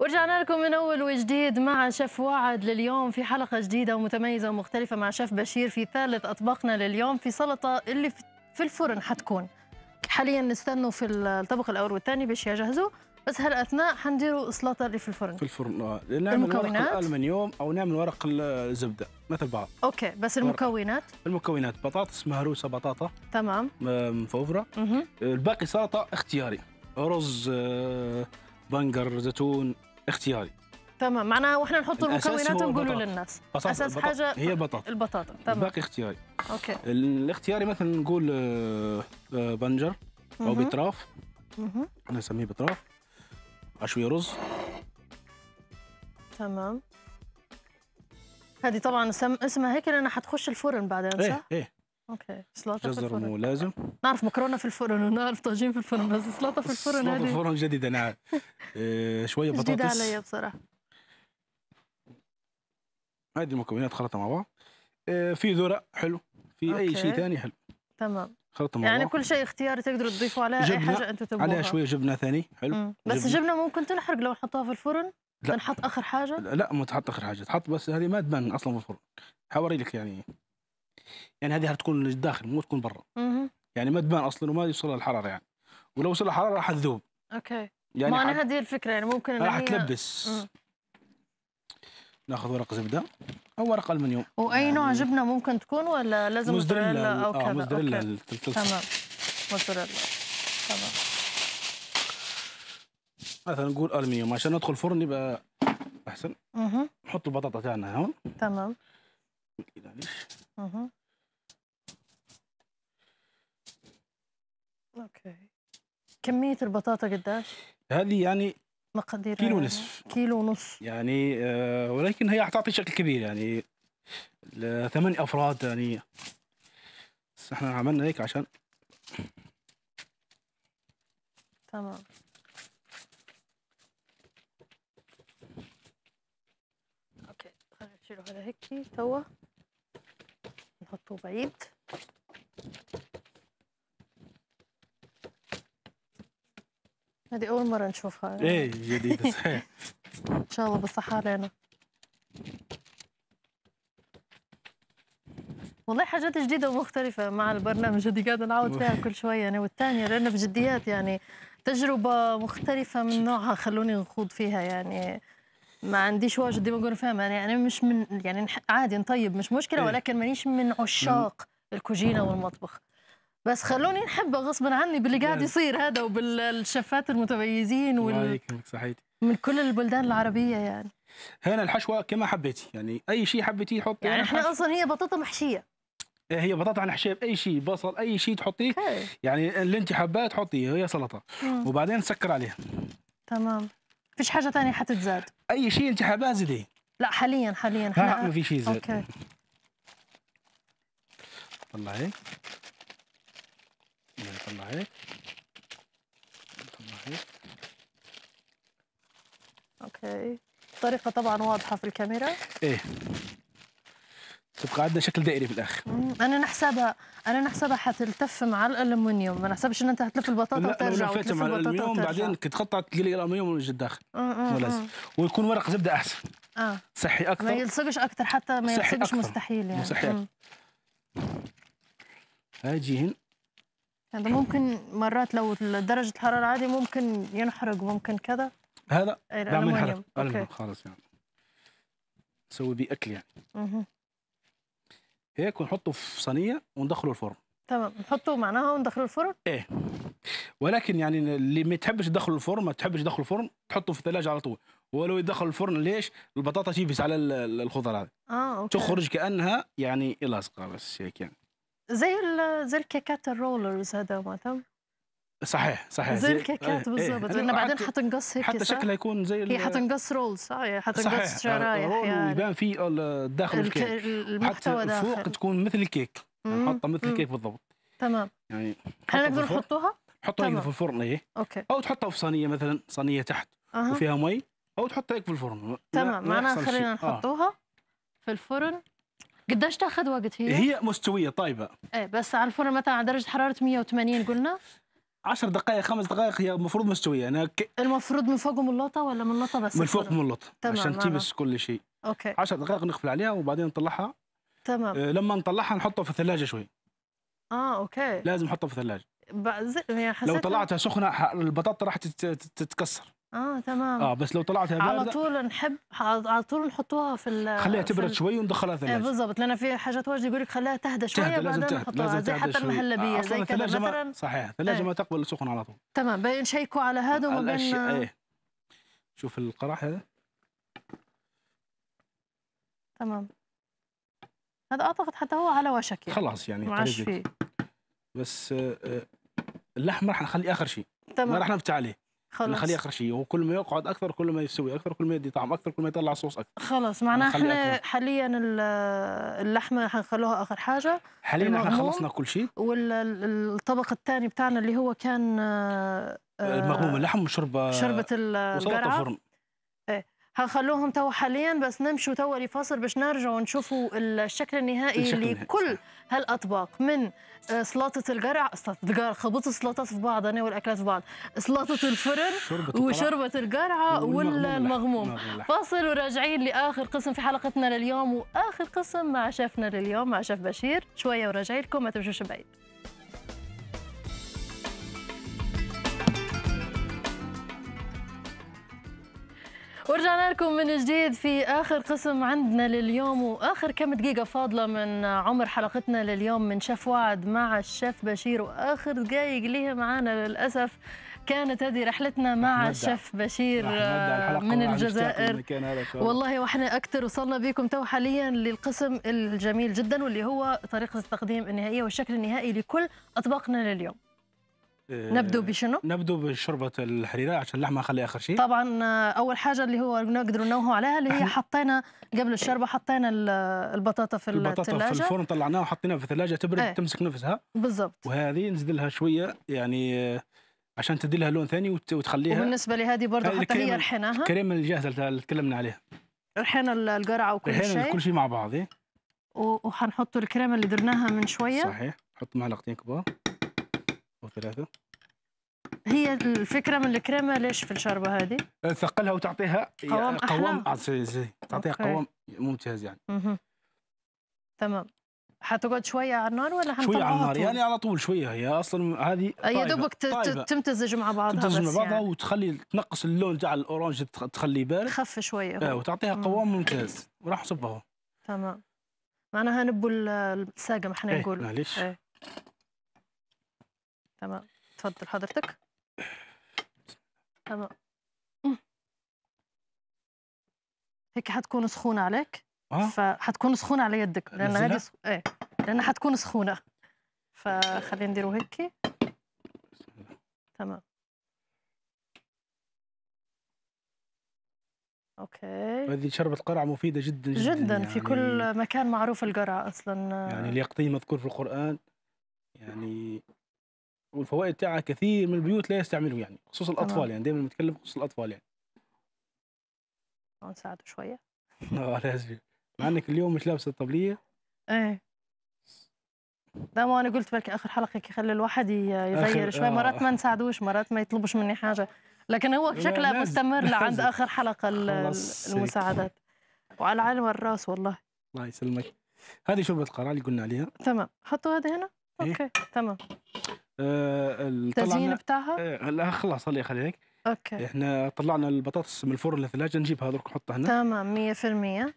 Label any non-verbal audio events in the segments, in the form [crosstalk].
ورجعنا لكم من اول وجديد مع شيف وعد لليوم في حلقه جديده ومتميزه ومختلفه مع شيف بشير في ثالث اطباقنا لليوم في سلطه اللي في الفرن حتكون حاليا نستنوا في الطبق الاول والثاني باش يجهزوا بس هالاثناء حنديروا السلطه اللي في الفرن في الفرن آه، نعمل المكونات ورق الالمنيوم او نعمل ورق الزبده مثل بعض اوكي بس المكونات المكونات بطاطس مهروسه بطاطا تمام مفوفره الباقي سلطه اختياري رز آه، بنجر زيتون اختياري تمام معناها واحنا نحط المكونات ونقولوا للناس بطاطا. اساس البطاطا. حاجه هي بطاطا البطاطا تمام الباقي اختياري اوكي الاختياري مثلا نقول آه، آه، بنجر او بطراف انا اسميه بطراف اشوي رز تمام هذه طبعا اسمها هيك لانها حتخش الفرن بعدين إيه، صح؟ ايه ايه اوكي سلطه جزر مو لازم نعرف مكرونه في الفرن ونعرف طاجين في الفرن بس سلطه في الفرن هذه سلطه الفرن جديده نعم [laughs] آه شويه بطاطس جديده علي بصراحه هذه المكونات خلطها مع بعض آه في ذره حلو في أوكي. اي شيء ثاني حلو تمام خلطه مع يعني كل شيء اختياري تقدروا تضيفوا عليها اي حاجه انتم تبغوها عليها شويه جبنه ثاني حلو مم. بس الجبنه ممكن تنحرق لو نحطها في الفرن لا تنحط اخر حاجه لا ما تحط اخر حاجه تحط بس هذه ما تبان اصلا في الفرن حوري لك يعني يعني هذه تكون الداخل مو تكون برا يعني ما تبان اصلا وما يوصل الحراره يعني ولو وصل الحراره راح تذوب اوكي يعني ما انا هذه الفكره يعني ممكن راح تلبس ناخذ ورق زبده او ورق المنيوم واي يعني نوع جبنه ممكن تكون ولا لازم موزاريلا او كذا آه موزاريلا تمام موزاريلا تمام مثلا نقول المنيوم عشان ندخل الفرن يبقى احسن اها نحط البطاطا تاعنا هون تمام اها اوكي كمية البطاطا قداش؟ هذه يعني مقدير كيلو ونصف يعني كيلو ونص يعني آه ولكن هي حتعطي شكل كبير يعني ثمان افراد يعني بس احنا عملنا هيك عشان تمام اوكي خلينا نشيله هذا هيك توا نحطه بعيد هذه أول مرة نشوفها يعني. إيه جديدة صحيح إن شاء الله بالصحة علينا والله حاجات جديدة ومختلفة مع البرنامج اللي قاعدة نعاود فيها [laughs] كل شوية أنا يعني، والثانية لأن بجديات يعني تجربة مختلفة من نوعها خلوني نخوض فيها يعني ما عنديش واجد ديما نقول فاهم يعني أنا مش من يعني عادي نطيب مش مشكلة إيه. ولكن مانيش من عشاق الكوجينة والمطبخ بس خلوني نحبه غصبا عني باللي قاعد يصير هذا وبالشفات المتميزين وال... من كل البلدان العربية يعني هنا الحشوة كما حبيتي يعني أي شيء حبيتيه حطي يعني احنا أصلا هي بطاطا محشية إيه، هي بطاطا على حشيب اي شيء بصل اي شيء تحطيه يعني اللي انت حباه تحطيه هي سلطه وبعدين تسكر عليها تمام فيش حاجه ثانيه حتتزاد اي شيء انت حباه زيديه لا حاليا حاليا ما في شيء زاد اوكي طلعي نطلع هيك نطلع هيك اوكي الطريقه طبعا واضحه في الكاميرا ايه تبقى عندنا شكل دائري بالاخر انا نحسبها انا نحسبها حتلتف مع الالومنيوم ما نحسبش ان انت هتلف البطاطا لا وترجع لفيتها مع الالومنيوم بعدين كي تقطع تلقى لي الالومنيوم من الداخل ملازم ويكون ورق زبده احسن اه صحي اكثر ما يلصقش اكثر حتى ما يلصقش مستحيل يعني صحي اكثر هاجي هنا هذا ممكن مرات لو درجة الحرارة عادي ممكن ينحرق ممكن كذا هذا لا ما ينحرق خالص يعني نسوي بيه أكل يعني مه. هيك ونحطه في صينية وندخله الفرن تمام نحطه معناها وندخله الفرن؟ إيه ولكن يعني اللي ما تحبش تدخل الفرن ما تحبش تدخل الفرن تحطه في الثلاجة على طول ولو يدخل الفرن ليش؟ البطاطا تجيبس على الخضار هذا اه اوكي تخرج كأنها يعني لاصقه بس هيك يعني زي زي الكيكات الرولرز هذا تم صحيح صحيح زي الكيكات إيه، إيه. بالضبط يعني لانه بعدين حتنقص هيك حتى شكلها يكون زي هي إيه، حتنقص رولز صحيح حتنقص شرايح يعني ويبان في آه، داخل الكيك المحتوى حتى داخل فوق تكون مثل الكيك يعني محطه مثل الكيك بالضبط تمام يعني هل نقدر نحطوها؟ حطوها هيك في الفرن ايه اوكي او تحطها في صينيه مثلا صينيه تحت أه. وفيها مي او تحطها هيك في الفرن تمام معناها خلينا آه. نحطوها في الفرن قداش تاخذ وقت هي؟ هي مستويه طيبه ايه بس على الفرن مثلا على درجه حراره 180 قلنا 10 دقائق خمس دقائق هي المفروض مستويه انا ك... المفروض من فوق ملطه ولا ملطه بس؟ من فوق ملطه عشان تيبس كل شيء اوكي 10 دقائق نقفل عليها وبعدين نطلعها تمام آه لما نطلعها نحطها في الثلاجه شوي اه اوكي لازم نحطها في الثلاجه لو طلعتها سخنه البطاطا راح تتكسر اه تمام اه بس لو طلعت بارده على طول نحب على طول نحطوها في ال... خليها تبرد شوي وندخلها الثلاجه آه، بالضبط لان في حاجات واجد يقول لك خليها تهدى شويه تهدى بعدين لازم تهدى لازم زي حتى المهلبيه آه زي كذا مثلا صحيح الثلاجه إيه. ما تقبل السخن على طول تمام بين شيكوا على هذا وما بين ايه شوف القرح هذا تمام هذا اعتقد حتى هو على وشك يعني خلاص يعني معاش فيه بس آه، آه، اللحم راح نخليه اخر شيء تمام ما راح نفتح عليه خلاص نخليه اخر شيء وكل ما يقعد اكثر كل ما يسوي اكثر كل ما يدي طعم اكثر كل ما يطلع صوص اكثر خلاص معناها احنا حاليا اللحمه حنخلوها اخر حاجه حاليا احنا خلصنا كل شيء والطبق الثاني بتاعنا اللي هو كان آه، مغموم اللحم وشربه آه، شربه القرعه هخلوهم تو حاليا بس نمشوا تو لفاصل باش نرجعوا نشوفوا الشكل النهائي لكل هالاطباق من آه، سلطه القرع سلطه القرع خبطت السلطات في بعض انا والاكلات في بعض سلطه الفرن وشربه القرعه والمغموم فاصل وراجعين لاخر قسم في حلقتنا لليوم واخر قسم مع شيفنا لليوم مع شيف بشير شويه وراجعين لكم ما تمشوش بعيد رجعنا لكم من جديد في اخر قسم عندنا لليوم واخر كم دقيقه فاضله من عمر حلقتنا لليوم من شيف وعد مع الشيف بشير واخر دقائق ليها معنا للاسف كانت هذه رحلتنا مع الشيف بشير من الجزائر والله واحنا اكثر وصلنا بكم تو حاليا للقسم الجميل جدا واللي هو طريقه التقديم النهائيه والشكل النهائي لكل اطباقنا لليوم نبدو آه، بشنو؟ نبدو بشوربه الحريره عشان اللحمه خلي اخر شيء طبعا آه، اول حاجه اللي هو نقدر ننوه عليها اللي هي حطينا قبل الشربة حطينا البطاطا في البطاطا التلاجة. في الفرن طلعناها وحطيناها في الثلاجه تبرد ايه. تمسك نفسها بالضبط وهذه نزيد لها شويه يعني آه، عشان تدي لها لون ثاني وتخليها وبالنسبه لهذه برضه حتى هي رحناها الكريمه الجاهزه اللي تكلمنا عليها رحنا القرعه وكل شيء رحنا كل شيء مع بعض إيه. وحنحط الكريمه اللي درناها من شويه صحيح حط معلقتين كبار وثلاثة هي الفكرة من الكريمة ليش في الشربة هذه؟ أه، ثقلها وتعطيها قوام قوام آه، تعطيها قوام ممتاز يعني مه. تمام حتقعد شويه على النار ولا شويه على النار يعني على طول شويه هي اصلا هذه يا دوبك تمتزج مع بعضها تمتزج مع بعضها يعني. وتخلي تنقص اللون تاع الاورانج تخليه بارد خف شويه آه وتعطيها قوام ممتاز وراح صبها تمام معناها نبوا الساقه ما احنا نقولوا إيه، معليش ايه. تمام تفضل حضرتك تمام هيك حتكون سخونه عليك اه فحتكون سخونه على يدك لان هذه سخ... ايه لان حتكون سخونه فخلينا نديرو هيك تمام اوكي هذه شربة قرع مفيدة جدا جدا, جدا يعني في كل مكان معروف القرع اصلا يعني اليقطين مذكور في القرآن يعني والفوائد تاعها كثير من البيوت لا يستعملوا يعني خصوصا الاطفال يعني دائما نتكلم خصوص الاطفال يعني نساعده شويه [laughs] اه لازم مع انك اليوم مش لابسه الطبليه ايه لا ما انا قلت بالك اخر حلقه يخلي الواحد يغير شوي آه. مرات ما نساعدوش مرات ما يطلبوش مني حاجه لكن هو شكله مستمر لعند اخر حلقه المساعدات وعلى العين والراس والله الله يسلمك هذه شوربه القرع اللي قلنا عليها تمام حطوا هذه هنا إيه. اوكي تمام آه، التزيين بتاعها؟ آه لا خلاص الله يخليك اوكي احنا طلعنا البطاطس من الفرن للثلاجه نجيبها درك نحطها هنا تمام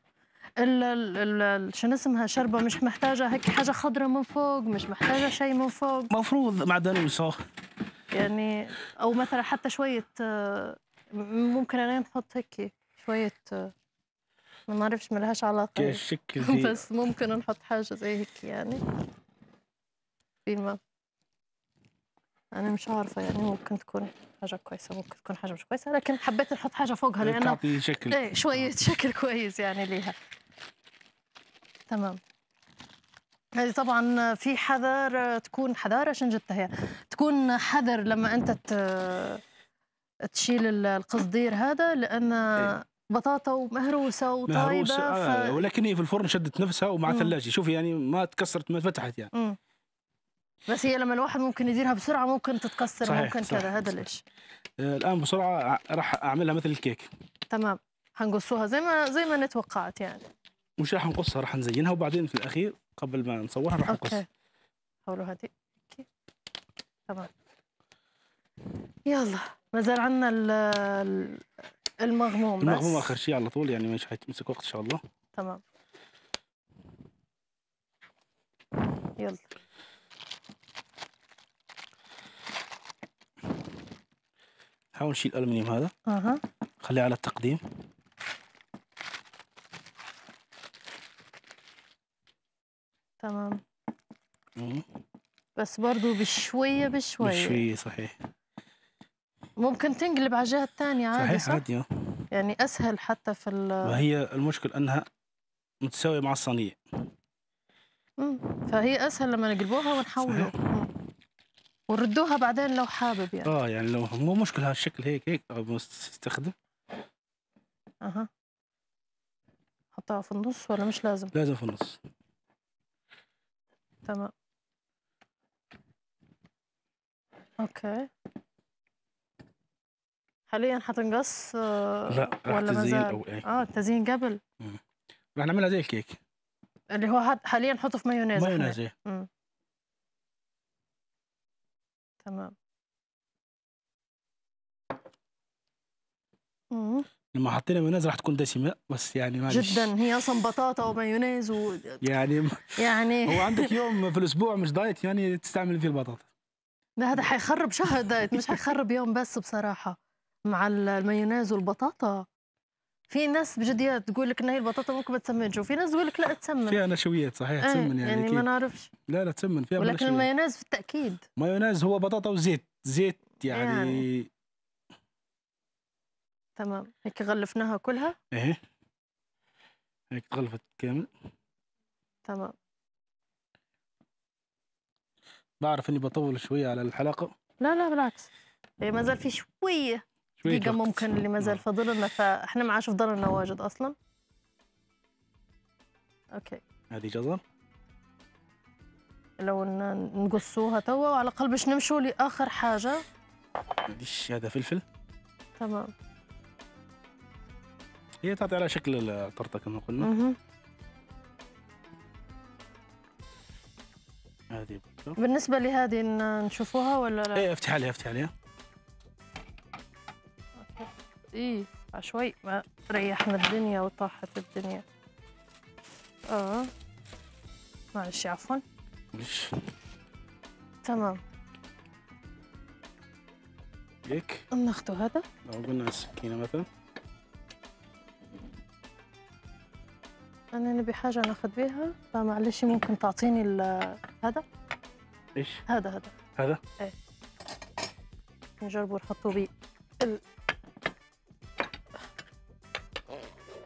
100% شنو اسمها شربه مش محتاجه هيك حاجه خضراء من فوق مش محتاجه شيء من فوق مفروض معدن وسخ يعني او مثلا حتى شويه آه، ممكن انا نحط هيك شويه آه، ما نعرفش ما لهاش علاقه [laughs] بس ممكن نحط حاجه زي هيك يعني في الماء انا مش عارفه يعني ممكن تكون حاجه كويسه ممكن تكون حاجه مش كويسه لكن حبيت نحط حاجه فوقها لانه تعطي شكل ايه شويه [laughs] شكل كويس يعني ليها تمام هذه طبعا في حذر تكون حذارة عشان جبتها هي تكون حذر لما أنت تشيل القصدير هذا لأن إيه. بطاطا ومهروسه وطايبه مهروسة آه ف... ولكن هي في الفرن شدت نفسها ومع ثلاجه شوفي يعني ما تكسرت ما فتحت يعني مم. بس هي لما الواحد ممكن يديرها بسرعه ممكن تتكسر صحيح ممكن كذا هذا ليش آه، الان بسرعه راح اعملها مثل الكيك تمام هنقصوها زي ما زي ما انا توقعت يعني مش راح نقصها راح نزينها وبعدين في الاخير قبل ما نصورها راح نقصها حولوها دي تمام يلا ما زال عندنا المغموم بس المغموم اخر شيء على طول يعني مش حيتمسك وقت ان شاء الله تمام يلا حاول نشيل الألمنيوم هذا اها خليه على التقديم تمام بس برضو بشوية بشوية بشوية صحيح ممكن تنقلب على الجهة الثانية عادي صحيح صح؟ عادي آه. يعني أسهل حتى في ال وهي المشكلة أنها متساوية مع الصينية فهي أسهل لما نقلبوها ونحوله صحيح. وردوها بعدين لو حابب يعني اه يعني لو مو مشكلة هالشكل هيك هيك استخدم اها حطها في النص ولا مش لازم؟ لازم في النص تمام اوكي حاليا حتنقص آه، لا ولا او ايه اه التزيين قبل رح نعملها زي الكيك اللي هو حاليا نحطه في مايونيز مايونيز إيه. تمام. إمم. لمّا حطينا مايونيز راح تكون دسمة، بس يعني معلش. جدًا، هي أصلًا بطاطا ومايونيز و يعني يعني [laughs] هو عندك يوم في الأسبوع مش دايت يعني تستعملي فيه البطاطا. ده هذا حيخرب شهر دايت، مش حيخرب يوم بس بصراحة، مع المايونيز والبطاطا. في ناس بجديه تقول لك ان هي البطاطا ممكن ما تسمنش وفي ناس تقول لك لا تسمن فيها نشويات صحيح آه، تسمن يعني, يعني ما نعرفش لا لا تسمن فيها ولكن المايونيز في التاكيد مايونيز هو بطاطا وزيت زيت يعني, يعني. تمام هيك غلفناها كلها ايه هيك غلفت كامل تمام بعرف اني بطول شويه على الحلقه لا لا بالعكس إيه، ما زال في شويه دقيقة ممكن اللي مازال نعم. فاضل لنا فاحنا ما عادش فضلنا واجد اصلا اوكي هذه جزر لو نقصوها توا وعلى الاقل باش نمشوا لاخر حاجة معليش هذا فلفل تمام هي تعطي على شكل الطرطة كما قلنا هذه بالنسبه لهذه نشوفوها ولا لا؟ ايه افتح عليها افتح عليها ايه عشوائي ما ريحنا الدنيا وطاحت الدنيا اه معلش عفوا ليش تمام هيك ناخذ هذا لو قلنا السكينه مثلا انا نبي حاجه ناخذ بيها فمعلش ممكن تعطيني هذا ايش هذا هذا هذا ايه نجربه نحطه بيه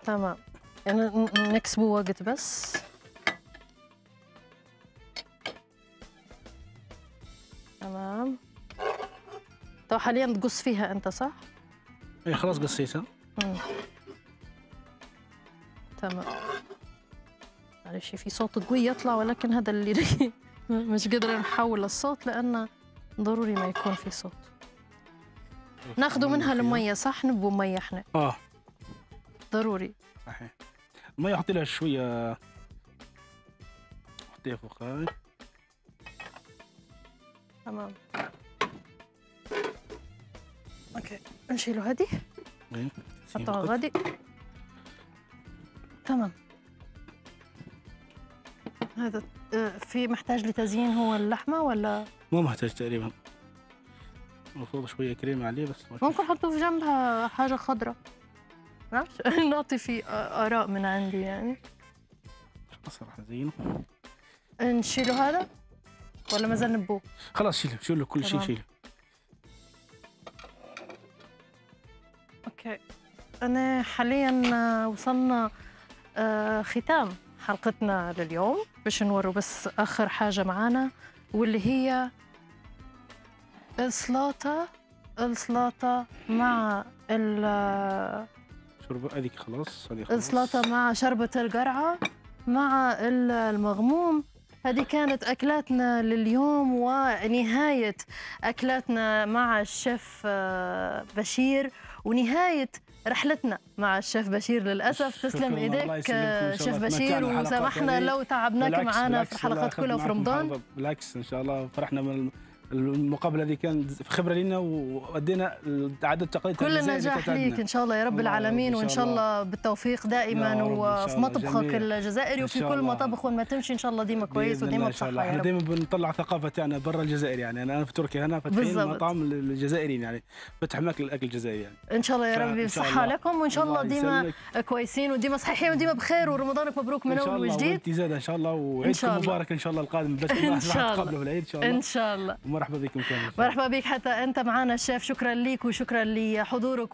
تمام يعني نكسبه وقت بس تمام تو حاليا تقص فيها انت صح؟ اي خلاص قصيتها تمام معلش في صوت قوي يطلع ولكن هذا اللي [laughs] مش قادرة نحول الصوت لأنه ضروري ما يكون في صوت ناخذوا منها المية صح نبو مية احنا اه ضروري صحيح المية حطي لها شوية حطيها فوق هاي تمام اوكي نشيلو هادي نحطوها غادي تمام هذا آه، في محتاج لتزيين هو اللحمه ولا مو محتاج تقريبا المفروض شويه كريمه عليه بس ممكن نحطه في جنبها حاجه خضراء [laughs] نعطي في آراء من عندي يعني راح زينه نشيله هذا ولا مازال نبوه خلاص شيله شيله كل شيء شيله اوكي انا حاليا وصلنا آه، ختام حلقتنا لليوم باش نوروا بس اخر حاجه معانا واللي هي السلاطه السلاطه مع شوربه هذيك خلاص خلاص السلطه مع شربه القرعه مع المغموم هذه كانت أكلاتنا لليوم ونهاية أكلاتنا مع الشيف آه، بشير ونهاية رحلتنا مع الشيف بشير للأسف تسلم إيديك آه، شيف بشير وسامحنا لو تعبناك معنا في الحلقات كلها في رمضان بالعكس إن شاء الله فرحنا من المقابله هذه كانت خبره لنا وادينا عدد تقليد كل النجاح ليك ان شاء الله يا رب العالمين وان شاء الله بالتوفيق دائما وفي مطبخك الجزائري وفي كل مطابخ وين ما تمشي ان شاء الله ديما كويس وديما بصحه يا رب احنا ديما بنطلع ثقافه تاعنا برا الجزائر يعني انا في تركيا هنا فاتحين مطعم الجزائريين يعني فتح ماكل الاكل الجزائري يعني ان شاء الله يا ربي بالصحه لكم وان شاء الله ديما كويسين وديما صحيحين وديما بخير ورمضانك مبروك من اول وجديد ان شاء الله ان شاء الله وعيدكم مبارك ان شاء الله القادم بس العيد ان شاء الله ان شاء الله مرحبا بكم مرحبا بك حتى انت معنا الشيف شكرا لك وشكرا لحضورك